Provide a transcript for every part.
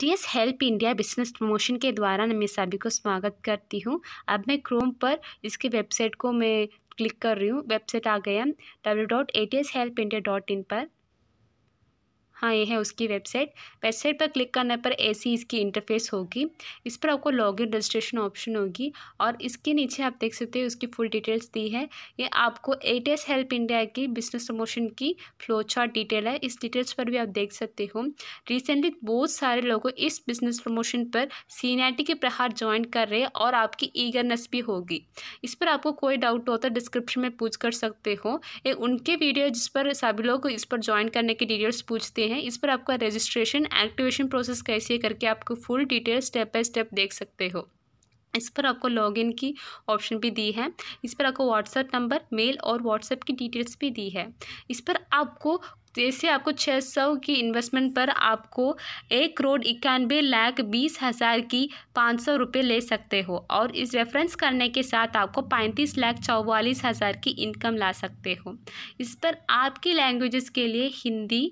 TS help India business promotion के द्वारा मैं सभी को स्वागत करती हूँ अब मैं क्रोम पर इसकी वेबसाइट को मैं क्लिक कर रही हूँ वेबसाइट आ गया W dot A T S help India dot in पर हाँ ये है उसकी वेबसाइट वेबसाइट पर क्लिक करने पर ऐसी इसकी इंटरफेस होगी इस पर आपको लॉगिन रजिस्ट्रेशन ऑप्शन होगी और इसके नीचे आप देख सकते हैं उसकी फुल डिटेल्स दी है ये आपको एटीएस हेल्प इंडिया की बिजनेस प्रमोशन की फ्लो चार्ट डिटेल है इस डिटेल्स पर भी आप देख सकते हो रिसेंटली बहुत सारे लोगों इस बिजनेस प्रमोशन पर सीनियरिटी के प्रहार ज्वाइन कर रहे हैं और आपकी ईगरनेस भी होगी इस पर आपको कोई डाउट हो तो डिस्क्रिप्शन में पूछ कर सकते हो ये उनके वीडियो जिस पर सभी लोग इस पर ज्वाइन करने की डिटेल्स पूछते सकते हैं इस पर आपका रजिस्ट्रेशन एक्टिवेशन प्रोसेस कैसे करके आपको full detail step by step देख सकते हो इस पर आपको लॉगिन की ऑप्शन भी दी है इस पर आपको व्हाट्सएप नंबर मेल और व्हाट्सएप की डिटेल्स भी दी है इस पर आपको तो इससे आपको छः सौ की इन्वेस्टमेंट पर आपको एक करोड़ इक्यानवे लाख बीस हज़ार की पाँच सौ रुपये ले सकते हो और इस रेफरेंस करने के साथ आपको पैंतीस लाख चौवालीस हज़ार की इनकम ला सकते हो इस पर आपकी लैंग्वेजेस के लिए हिंदी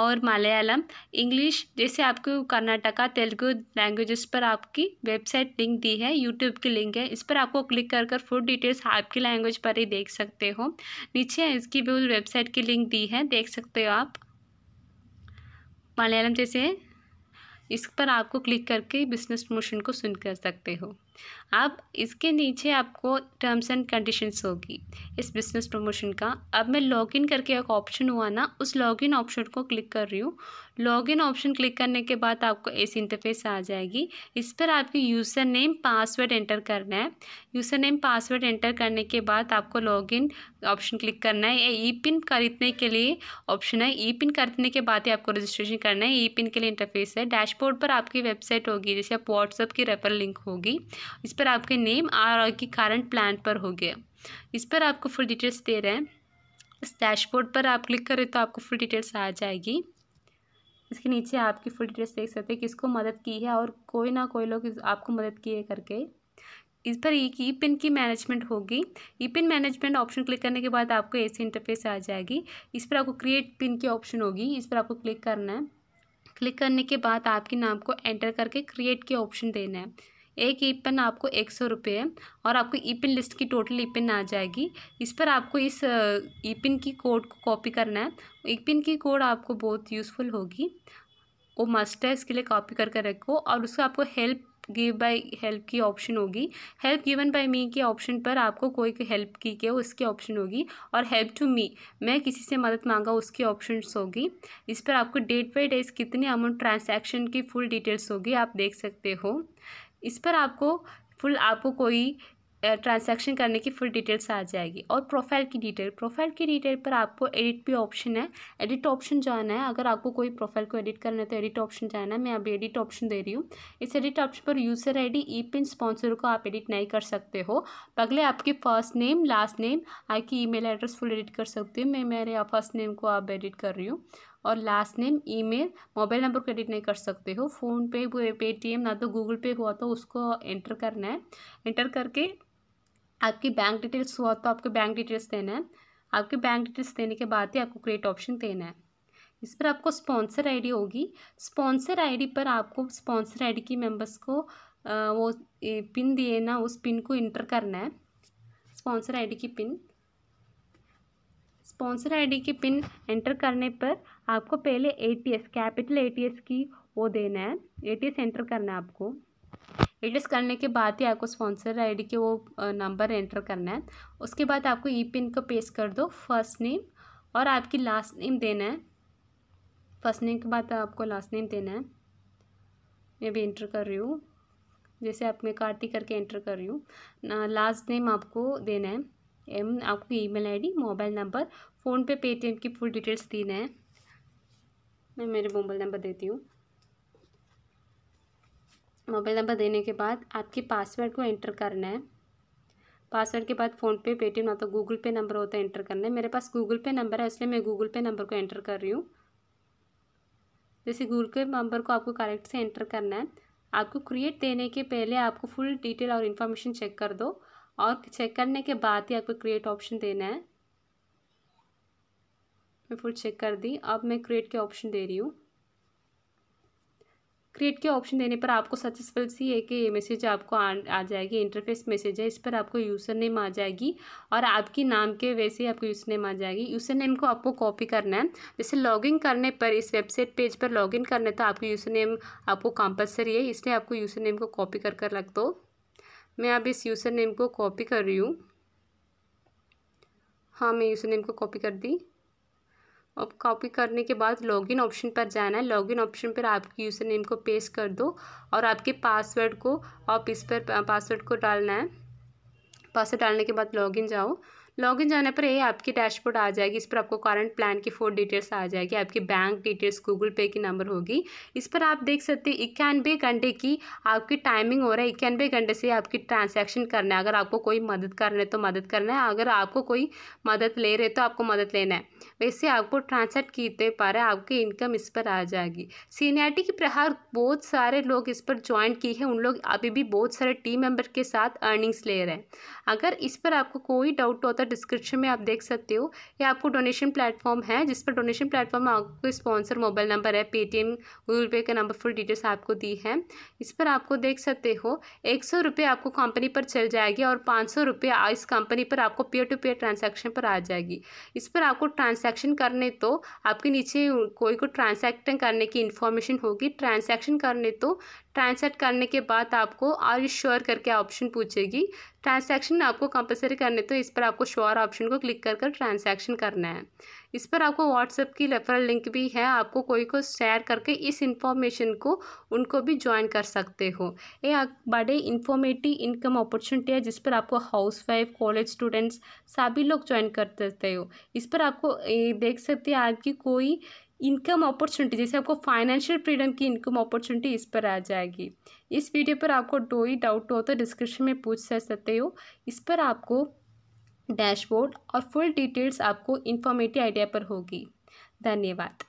और मलयालम इंग्लिश जैसे आपको कर्नाटका तेलुगु लैंग्वेजेस पर आपकी वेबसाइट लिंक दी है यूट्यूब की लिंक है इस पर आपको क्लिक कर कर फुल डिटेल्स आपकी लैंग्वेज पर ही देख सकते हो नीचे इसकी भी वेबसाइट की लिंक दी है देख सकते हो आप मलयालम जैसे इस पर आपको क्लिक करके बिजनेस प्रमोशन को सुन कर सकते हो आप इसके नीचे आपको टर्म्स एंड कंडीशंस होगी इस बिज़नेस प्रमोशन का अब मैं लॉगिन करके एक ऑप्शन हुआ ना उस लॉगिन ऑप्शन को क्लिक कर रही हूँ लॉगिन ऑप्शन क्लिक करने के बाद आपको ऐसी इंटरफेस आ जाएगी इस पर आपकी यूज़र नेम पासवर्ड एंटर करना है यूज़र नेम पासवर्ड एंटर करने के बाद आपको लॉगिन ऑप्शन क्लिक करना है ई पिन खरीदने के लिए ऑप्शन है ई पिन खरीदने के बाद ही आपको रजिस्ट्रेशन करना है ई पिन के लिए इंटरफेस है डैशबोर्ड पर आपकी वेबसाइट होगी जैसे आप व्हाट्सअप की रेफर लिंक होगी इस पर आपके नेम और की करंट प्लान पर हो गया इस पर आपको फुल डिटेल्स दे रहे हैं इस डैशबोर्ड पर आप क्लिक करें तो आपको फुल डिटेल्स आ जाएगी इसके नीचे आपकी फुल डिटेल्स देख सकते हैं किसको मदद की है और कोई ना कोई लोग आपको मदद किए करके इस पर एक ई पिन की मैनेजमेंट होगी E pin management option click करने के बाद आपको ऐसी इंटरफेस आ जाएगी इस पर आपको क्रिएट पिन की ऑप्शन होगी इस पर आपको क्लिक करना है क्लिक करने के बाद आपके नाम को एंटर करके क्रिएट के ऑप्शन देना है एक ई पेन आपको एक सौ रुपये है और आपको ई पेन लिस्ट की टोटल ई पेन आ जाएगी इस पर आपको इस ई पेन की कोड को कॉपी करना है ई पेन की कोड आपको बहुत यूज़फुल होगी वो मस्ट है इसके लिए कॉपी करके रखो और उसका आपको हेल्प गिव बाय हेल्प की ऑप्शन होगी हेल्प गिवन बाय मी के ऑप्शन पर आपको कोई हेल्प की के उसकी ऑप्शन होगी और हेल्प टू मी मैं किसी से मदद मांगा उसकी ऑप्शन होगी इस पर आपको डेट बाई डेज कितने अमाउंट ट्रांसैक्शन की फुल डिटेल्स होगी आप देख सकते हो इस पर आपको फुल आपको कोई ट्रांसैक्शन करने की फुल डिटेल्स आ जाएगी और प्रोफाइल की डिटेल प्रोफाइल की डिटेल पर आपको एडिट भी ऑप्शन है एडिट ऑप्शन जाना है अगर आपको कोई प्रोफाइल को एडिट करना है तो एडिट ऑप्शन जाना है मैं अभी एडिट ऑप्शन दे रही हूँ इस एडिट ऑप्शन पर user ID E pin sponsor को आप एडिट नहीं कर सकते हो पगले आपके फर्स्ट नेम लास्ट नेम आपकी ई एड्रेस फुल एडिट कर सकते हो मैं मेरे फर्स्ट नेम को आप एडिट कर रही हूँ और last name email mobile number credit नहीं कर सकते हो फ़ोन पे पेटीएम ना तो गूगल पे हुआ तो उसको एंटर करना है एंटर करके आपकी बैंक डिटेल्स हुआ तो आपके बैंक डिटेल्स देना है आपके बैंक डिटेल्स देने के बाद ही आपको क्रेडिट ऑप्शन देना है इस पर आपको स्पॉन्सर आईडी होगी स्पॉन्सर आईडी पर आपको स्पॉन्सर आईडी की मेंबर्स को वो पिन दिए ना उस पिन को इंटर करना है स्पॉन्सर आईडी की पिन स्पॉन्सर आईडी की पिन एंटर करने पर आपको पहले एटीएस कैपिटल एटीएस की वो देना है एटीएस एंटर करना है आपको एटीएस करने के बाद ही आपको स्पॉन्सर आईडी के वो नंबर एंटर करना है उसके बाद आपको ई पिन को पेस्ट कर दो फर्स्ट नेम और आपकी लास्ट नेम देना है फर्स्ट नेम के बाद आपको लास्ट नेम देना है मैं भी एंटर कर रही हूँ जैसे आप मैं कार्तिक करके एंटर कर रही हूँ लास्ट नेम आपको देना है mail email ID mobile number PhonePe Paytm की फुल डिटेल्स दी हैं मैं मेरे मोबाइल नंबर देती हूँ मोबाइल नंबर देने के बाद आपके पासवर्ड को एंटर करना है पासवर्ड के बाद फ़ोनपे पेटीएम ना तो गूगल पे नंबर होता है एंटर करना है मेरे पास गूगल पे नंबर है इसलिए मैं गूगल पे नंबर को एंटर कर रही हूँ जैसे गूगल पे नंबर को आपको करेक्ट से एंटर करना है आपको क्रिएट देने के पहले आपको फुल डिटेल और इन्फॉर्मेशन चेक कर दो और चेक करने के बाद ही आपको क्रिएट ऑप्शन देना है मैं फुल चेक कर दी अब मैं क्रिएट के ऑप्शन दे रही हूँ क्रिएट के ऑप्शन देने पर आपको सक्सेसफुल सी है कि ये मैसेज आपको आ, आ जाएगी इंटरफेस मैसेज है इस पर आपको यूज़र नेम आ जाएगी और आपके नाम के वैसे ही आपको यूज़र नेम आ जाएगी यूज़र नेम को आपको कॉपी करना है जैसे लॉगिन करने पर इस वेबसाइट पेज पर लॉगिन करने तो आपको यूज़र नेम आपको कंपलसरी है इसलिए आपको यूज़र नेम को कॉपी कर कर रख दो मैं अब इस यूज़र नेम को कॉपी कर रही हूँ हाँ मैं यूज़र नेम को कॉपी कर दी अब कॉपी करने के बाद लॉगिन ऑप्शन पर जाना है लॉगिन ऑप्शन पर आपके यूज़र नेम को पेस्ट कर दो और आपके पासवर्ड को आप इस पर पासवर्ड को डालना है पासवर्ड डालने के बाद लॉगिन जाओ लॉग इन जाने पर ये आपकी डैशबोर्ड आ जाएगी इस पर आपको करंट प्लान की फोर डिटेल्स आ जाएगी आपकी बैंक डिटेल्स गूगल पे की नंबर होगी इस पर आप देख सकते हैं इक्यानवे घंटे की आपकी टाइमिंग हो रहा है इक्यानवे घंटे से आपकी ट्रांसैक्शन करना है अगर आपको कोई मदद करना है तो मदद करना है अगर आपको कोई मदद ले रहे तो आपको मदद लेना है वैसे आपको ट्रांसैक्ट किए पा रहे आपकी इनकम इस पर आ जाएगी सीनियरिटी की प्रहार बहुत सारे लोग इस पर ज्वाइन किए हैं उन लोग अभी भी बहुत सारे टीम मेम्बर के साथ अर्निंग्स ले रहे हैं अगर इस पर आपको कोई डाउट होता डिस्क्रिप्शन में आप देख सकते हो ये आपको डोनेशन प्लेटफॉर्म है जिस पर डोनेशन प्लेटफॉर्म में आपको स्पॉन्सर मोबाइल नंबर है पेटीएम गूगल पे का नंबर फुल डिटेल्स आपको दी है इस पर आपको देख सकते हो एक सौ रुपये आपको कंपनी पर चल जाएगी और पाँच सौ रुपये इस कंपनी पर आपको पेयर टू पेयर ट्रांजेक्शन पर आ जाएगी इस पर आपको ट्रांजेक्शन करने तो आपके नीचे कोई को ट्रांसैक्शन करने की इन्फॉर्मेशन होगी ट्रांजेक्शन करने तो ट्रांसलेट करने के बाद आपको आर यू श्योर करके ऑप्शन पूछेगी ट्रांसैक्शन आपको कंपलसरी करने तो इस पर आपको श्योर ऑप्शन को क्लिक कर कर ट्रांसैक्शन करना है इस पर आपको व्हाट्सएप की रेफरल लिंक भी है आपको कोई को शेयर करके इस इंफॉर्मेशन को उनको भी ज्वाइन कर सकते हो ये बड़े इन्फॉर्मेटिव इनकम अपॉर्चुनिटी है जिस पर आपको हाउस वाइफ कॉलेज स्टूडेंट्स सभी लोग ज्वाइन कर सकते हो इस पर आपको देख सकते हैं आपकी कोई इनकम अपॉर्चुनिटी जैसे आपको फाइनेंशियल फ्रीडम की इनकम अपॉर्चुनिटी इस पर आ जाएगी इस वीडियो पर आपको कोई डाउट हो तो डिस्क्रिप्शन में पूछ सकते हो इस पर आपको डैशबोर्ड और फुल डिटेल्स आपको इन्फॉर्मेटिव आइडिया पर होगी धन्यवाद